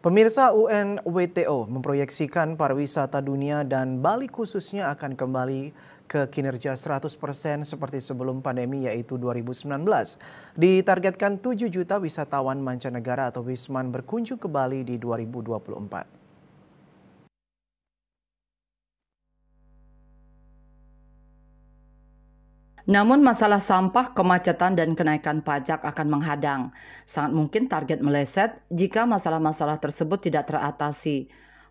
Pemirsa UNWTO memproyeksikan pariwisata dunia dan Bali khususnya akan kembali ke kinerja 100% seperti sebelum pandemi yaitu 2019. Ditargetkan 7 juta wisatawan mancanegara atau wisman berkunjung ke Bali di 2024. Namun masalah sampah, kemacetan, dan kenaikan pajak akan menghadang. Sangat mungkin target meleset jika masalah-masalah tersebut tidak teratasi.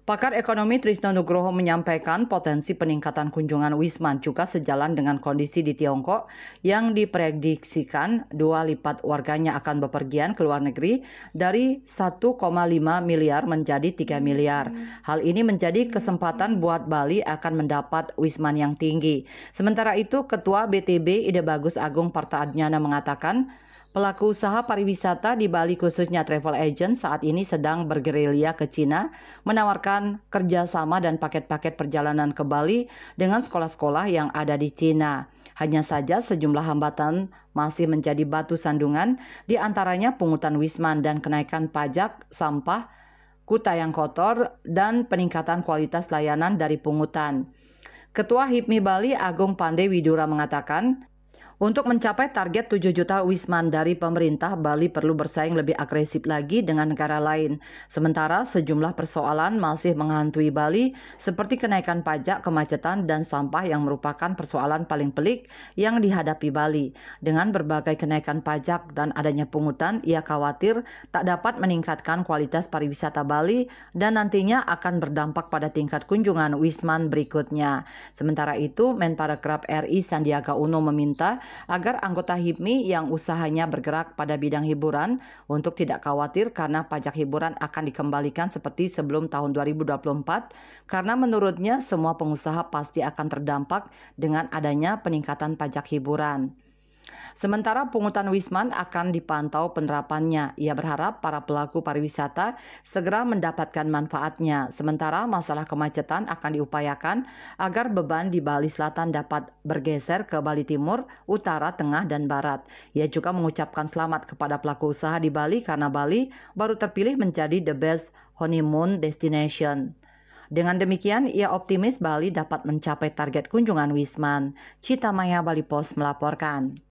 Pakar ekonomi Trisna Nugroho menyampaikan potensi peningkatan kunjungan Wisman juga sejalan dengan kondisi di Tiongkok yang diprediksikan dua lipat warganya akan bepergian ke luar negeri dari 1,5 miliar menjadi 3 hmm. miliar. Hal ini menjadi hmm. kesempatan buat Bali akan mendapat Wisman yang tinggi. Sementara itu, Ketua BTB Ide Bagus Agung Parta Adnyana mengatakan, Pelaku usaha pariwisata di Bali khususnya travel agent saat ini sedang bergerilya ke Cina menawarkan kerjasama dan paket-paket perjalanan ke Bali dengan sekolah-sekolah yang ada di Cina. Hanya saja sejumlah hambatan masih menjadi batu sandungan di antaranya pungutan wisman dan kenaikan pajak, sampah, kuta yang kotor, dan peningkatan kualitas layanan dari pungutan. Ketua HIPMI Bali Agung Pandey Widura mengatakan, untuk mencapai target 7 juta wisman dari pemerintah, Bali perlu bersaing lebih agresif lagi dengan negara lain. Sementara sejumlah persoalan masih menghantui Bali seperti kenaikan pajak, kemacetan, dan sampah yang merupakan persoalan paling pelik yang dihadapi Bali. Dengan berbagai kenaikan pajak dan adanya pungutan, ia khawatir tak dapat meningkatkan kualitas pariwisata Bali dan nantinya akan berdampak pada tingkat kunjungan wisman berikutnya. Sementara itu, Menparekraf RI Sandiaga Uno meminta agar anggota HIPMI yang usahanya bergerak pada bidang hiburan untuk tidak khawatir karena pajak hiburan akan dikembalikan seperti sebelum tahun 2024 karena menurutnya semua pengusaha pasti akan terdampak dengan adanya peningkatan pajak hiburan. Sementara pungutan Wisman akan dipantau penerapannya. Ia berharap para pelaku pariwisata segera mendapatkan manfaatnya. Sementara masalah kemacetan akan diupayakan agar beban di Bali Selatan dapat bergeser ke Bali Timur, Utara, Tengah, dan Barat. Ia juga mengucapkan selamat kepada pelaku usaha di Bali karena Bali baru terpilih menjadi the best honeymoon destination. Dengan demikian, ia optimis Bali dapat mencapai target kunjungan Wisman. Cita Maya Bali Post melaporkan.